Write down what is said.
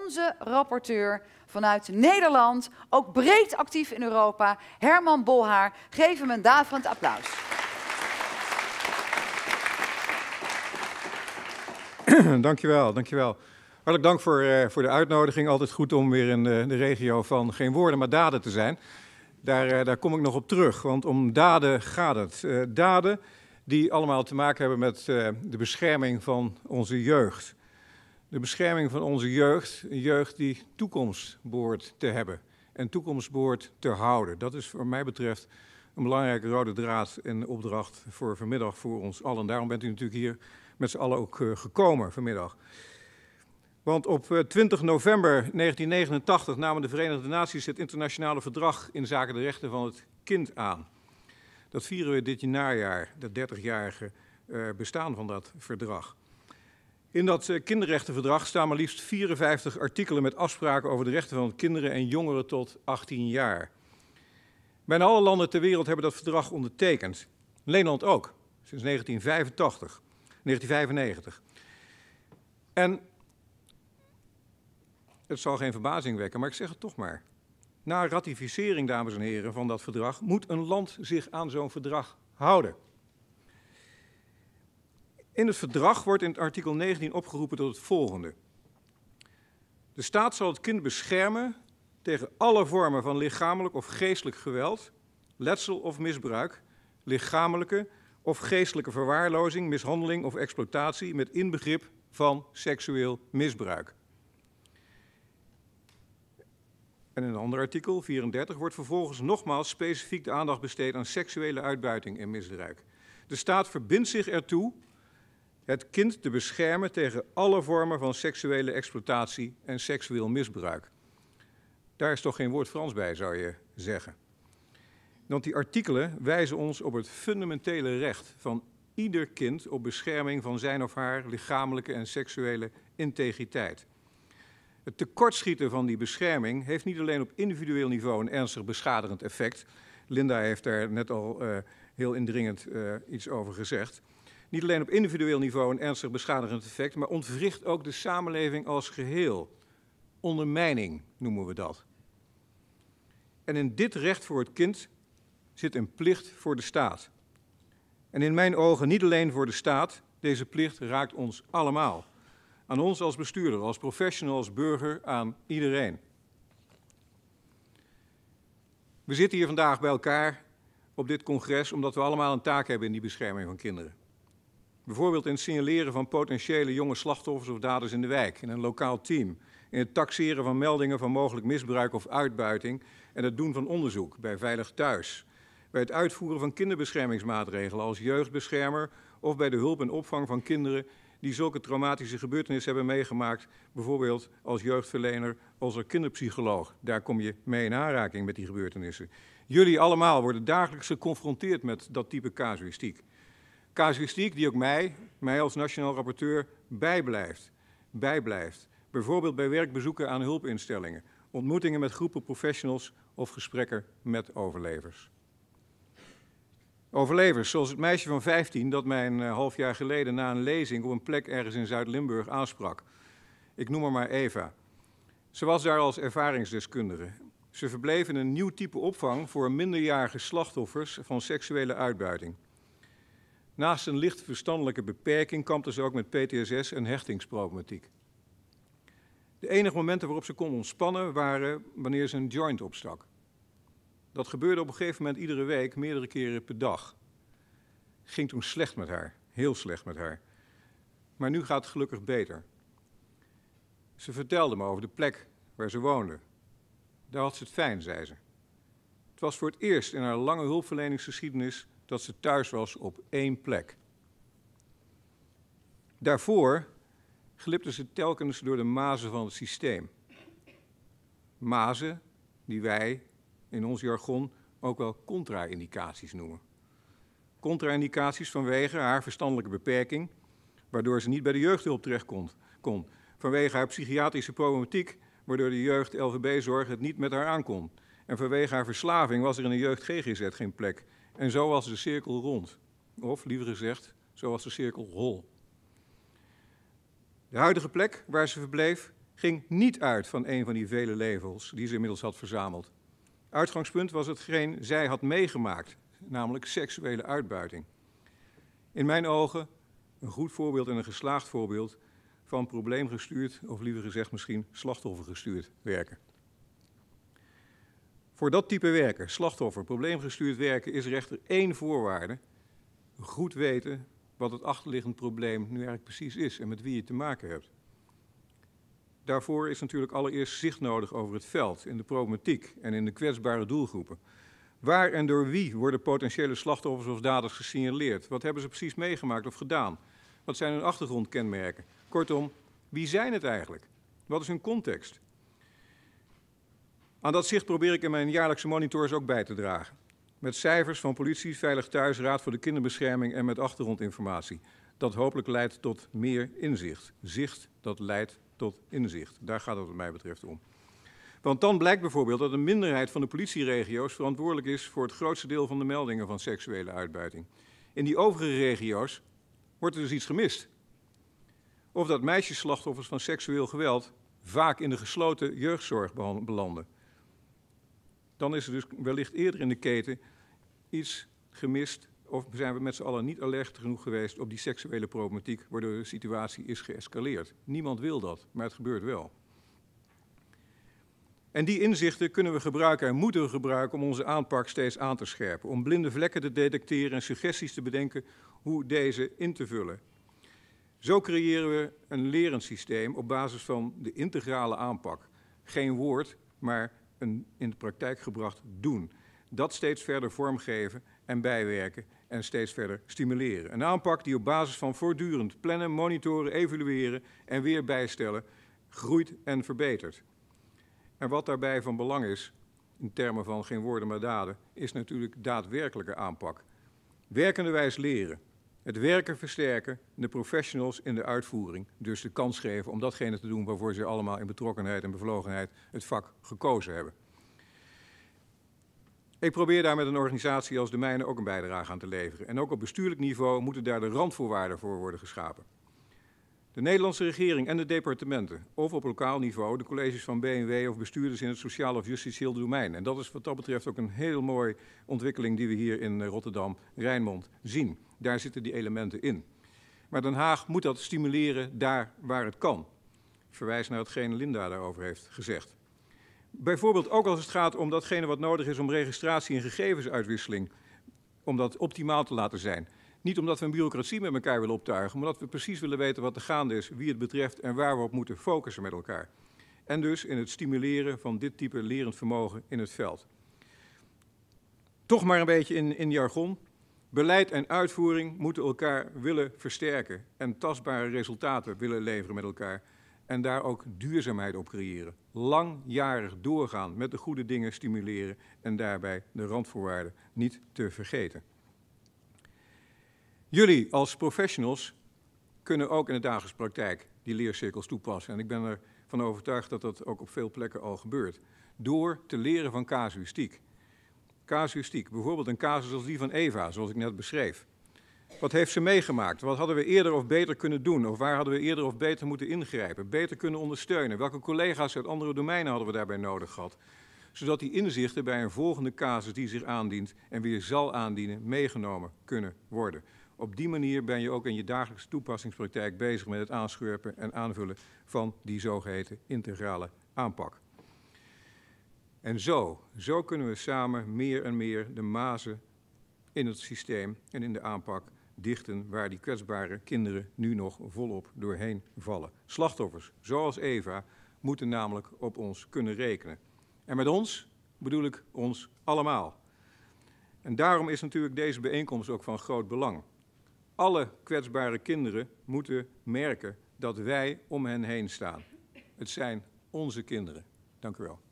onze rapporteur vanuit Nederland, ook breed actief in Europa, Herman Bolhaar. Geef hem een daverend applaus. Dankjewel, dankjewel. Hartelijk dank voor, eh, voor de uitnodiging. Altijd goed om weer in de, eh, de, regio van geen woorden maar daden te zijn. Daar, eh, daar kom ik nog op terug, want om daden gaat het. daden die allemaal te maken hebben met de bescherming van onze jeugd de bescherming van onze jeugd, een jeugd die toekomst behoort te hebben en toekomst behoort te houden. Dat is voor mij betreft een belangrijke rode draad en opdracht voor vanmiddag voor ons allen. Daarom bent u natuurlijk hier met z'n allen ook eh, gekomen vanmiddag. Want op 20 eh, november 1989 namen de Verenigde Naties het internationale verdrag in zaken de rechten van het kind aan. Dat vieren we dit najaar, dat 30-jarige eh, bestaan van dat verdrag. In dat eh, kinderrechtenverdrag staan maar liefst 54 artikelen met afspraken over de rechten van kinderen en jongeren tot 18 jaar. Bijna alle landen ter wereld hebben dat verdrag ondertekend. Nederland ook, sinds 1985, 1995. En het zal geen verbazing wekken, maar ik zeg het toch maar. Na ratificering, dames en heren, van dat verdrag moet een land zich aan zo'n verdrag houden. In het verdrag wordt in artikel 19 opgeroepen tot het volgende. De staat zal het kind beschermen tegen alle vormen van lichamelijk of geestelijk geweld, letsel of misbruik, lichamelijke of geestelijke verwaarlozing, mishandeling of exploitatie met inbegrip van seksueel misbruik. En in een ander artikel, 34, wordt vervolgens nogmaals specifiek de aandacht besteed aan seksuele uitbuiting en misbruik. De staat verbindt zich ertoe het kind te beschermen tegen alle vormen van seksuele exploitatie en seksueel misbruik. Daar is toch geen woord Frans bij, zou je zeggen. Want die artikelen wijzen ons op het fundamentele recht van ieder kind op bescherming van zijn of haar lichamelijke en seksuele integriteit. Het tekortschieten van die bescherming heeft niet alleen op individueel niveau een ernstig beschadigend effect. Linda heeft daar net al eh, heel indringend eh, iets over gezegd niet alleen op individueel niveau een ernstig beschadigend effect, maar ontwricht ook de samenleving als geheel. Ondermijning noemen we dat. En in dit recht voor het kind zit een plicht voor de staat. En in mijn ogen niet alleen voor de staat, deze plicht raakt ons allemaal. Aan ons als bestuurder, als professional, als burger, aan iedereen. We zitten hier vandaag bij elkaar op dit congres omdat we allemaal een taak hebben in die bescherming van kinderen. Bijvoorbeeld in het signaleren van potentiële jonge slachtoffers of daders in de wijk, in een lokaal team. In het taxeren van meldingen van mogelijk misbruik of uitbuiting en het doen van onderzoek bij Veilig Thuis. Bij het uitvoeren van kinderbeschermingsmaatregelen als jeugdbeschermer of bij de hulp en opvang van kinderen die zulke traumatische gebeurtenissen hebben meegemaakt. Bijvoorbeeld als jeugdverlener, als kinderpsycholoog. Daar kom je mee in aanraking met die gebeurtenissen. Jullie allemaal worden dagelijks geconfronteerd met dat type casuïstiek. Casuïstiek die ook mij, mij als nationaal rapporteur, bijblijft. bijblijft. Bijvoorbeeld bij werkbezoeken aan hulpinstellingen, ontmoetingen met groepen professionals of gesprekken met overlevers. Overlevers, zoals het meisje van 15 dat mij een eh, half jaar geleden na een lezing op een plek ergens in Zuid-Limburg aansprak. Ik noem haar maar Eva. Ze was daar als ervaringsdeskundige. Ze verbleef in een nieuw type opvang voor minderjarige slachtoffers van seksuele uitbuiting. Naast een licht verstandelijke beperking kampte ze ook met PTSS en hechtingsproblematiek. De enige momenten waarop ze kon ontspannen waren wanneer ze een joint opstak. Dat gebeurde op een gegeven moment iedere week, meerdere keren per dag. Ging toen slecht met haar, heel slecht met haar. Maar nu gaat het gelukkig beter. Ze vertelde me over de plek waar ze woonde. Daar had ze het fijn, zei ze. Het was voor het eerst in haar lange hulpverleningsgeschiedenis dat ze thuis was op één plek. Daarvoor glipte ze telkens door de mazen van het systeem. Mazen die wij in ons jargon ook wel contra-indicaties noemen. Contra-indicaties vanwege haar verstandelijke beperking, waardoor ze niet bij de jeugdhulp terecht kon, Vanwege haar psychiatrische problematiek, waardoor de jeugd-LVB-zorg het niet met haar aankon. En vanwege haar verslaving was er in de jeugd-GGZ geen plek en zo was de cirkel rond. Of liever gezegd, zo was de cirkel hol. De huidige plek waar ze verbleef ging niet uit van een van die vele levels die ze inmiddels had verzameld. Uitgangspunt was hetgeen zij had meegemaakt, namelijk seksuele uitbuiting. In mijn ogen een goed voorbeeld en een geslaagd voorbeeld van probleemgestuurd, of liever gezegd misschien slachtoffergestuurd werken. Voor dat type werken, slachtoffer, probleemgestuurd werken, is er echter één voorwaarde. Goed weten wat het achterliggend probleem nu eigenlijk precies is en met wie je te maken hebt. Daarvoor is natuurlijk allereerst zicht nodig over het veld, in de problematiek en in de kwetsbare doelgroepen. Waar en door wie worden potentiële slachtoffers of daders gesignaleerd? Wat hebben ze precies meegemaakt of gedaan? Wat zijn hun achtergrondkenmerken? Kortom, wie zijn het eigenlijk? Wat is hun context? Aan dat zicht probeer ik in mijn jaarlijkse monitors ook bij te dragen. Met cijfers van politie, Veilig Thuis, Raad voor de Kinderbescherming en met achtergrondinformatie. Dat hopelijk leidt tot meer inzicht. Zicht, dat leidt tot inzicht. Daar gaat het wat mij betreft om. Want dan blijkt bijvoorbeeld dat een minderheid van de politieregio's verantwoordelijk is voor het grootste deel van de meldingen van seksuele uitbuiting. In die overige regio's wordt er dus iets gemist. Of dat slachtoffers van seksueel geweld vaak in de gesloten jeugdzorg belanden dan is er dus wellicht eerder in de keten iets gemist of zijn we met z'n allen niet alert genoeg geweest op die seksuele problematiek, waardoor de situatie is geëscaleerd. Niemand wil dat, maar het gebeurt wel. En die inzichten kunnen we gebruiken en moeten we gebruiken om onze aanpak steeds aan te scherpen, om blinde vlekken te detecteren en suggesties te bedenken hoe deze in te vullen. Zo creëren we een lerend systeem op basis van de integrale aanpak. Geen woord, maar in de praktijk gebracht doen. Dat steeds verder vormgeven en bijwerken en steeds verder stimuleren. Een aanpak die op basis van voortdurend plannen, monitoren, evalueren en weer bijstellen groeit en verbetert. En wat daarbij van belang is, in termen van geen woorden maar daden, is natuurlijk daadwerkelijke aanpak. wijs leren, het werken versterken, de professionals in de uitvoering. Dus de kans geven om datgene te doen waarvoor ze allemaal in betrokkenheid en bevlogenheid het vak gekozen hebben. Ik probeer daar met een organisatie als de mijne ook een bijdrage aan te leveren. En ook op bestuurlijk niveau moeten daar de randvoorwaarden voor worden geschapen. De Nederlandse regering en de departementen, of op lokaal niveau, de colleges van BNW of bestuurders in het sociaal of justitieel domein. En dat is wat dat betreft ook een heel mooie ontwikkeling die we hier in eh, Rotterdam, Rijnmond zien. Daar zitten die elementen in. Maar Den Haag moet dat stimuleren daar waar het kan. Ik verwijs naar hetgeen Linda daarover heeft gezegd. Bijvoorbeeld ook als het gaat om datgene wat nodig is om registratie en gegevensuitwisseling, om dat optimaal te laten zijn. Niet omdat we een bureaucratie met elkaar willen optuigen, maar omdat we precies willen weten wat er gaande is, wie het betreft en waar we op moeten focussen met elkaar. En dus in het stimuleren van dit type lerend vermogen in het veld. Toch maar een beetje in, in jargon. Beleid en uitvoering moeten elkaar willen versterken en tastbare resultaten willen leveren met elkaar. En daar ook duurzaamheid op creëren. Langjarig doorgaan met de goede dingen stimuleren en daarbij de randvoorwaarden niet te vergeten. Jullie als professionals kunnen ook in de dagelijkse praktijk die leercirkels toepassen. En ik ben ervan overtuigd dat dat ook op veel plekken al gebeurt. Door te leren van casuïstiek casuïstiek. Bijvoorbeeld een casus als die van Eva, zoals ik net beschreef. Wat heeft ze meegemaakt? Wat hadden we eerder of beter kunnen doen? Of waar hadden we eerder of beter moeten ingrijpen? Beter kunnen ondersteunen? Welke collega's uit andere domeinen hadden we daarbij nodig gehad? Zodat die inzichten bij een volgende casus die zich aandient en weer zal aandienen, meegenomen kunnen worden. Op die manier ben je ook in je dagelijkse toepassingspraktijk bezig met het aanscherpen en aanvullen van die zogeheten integrale aanpak. En zo, zo kunnen we samen meer en meer de mazen in het systeem en in de aanpak dichten waar die kwetsbare kinderen nu nog volop doorheen vallen. Slachtoffers, zoals Eva, moeten namelijk op ons kunnen rekenen. En met ons bedoel ik ons allemaal. En daarom is natuurlijk deze bijeenkomst ook van groot belang. Alle kwetsbare kinderen moeten merken dat wij om hen heen staan. Het zijn onze kinderen. Dank u wel.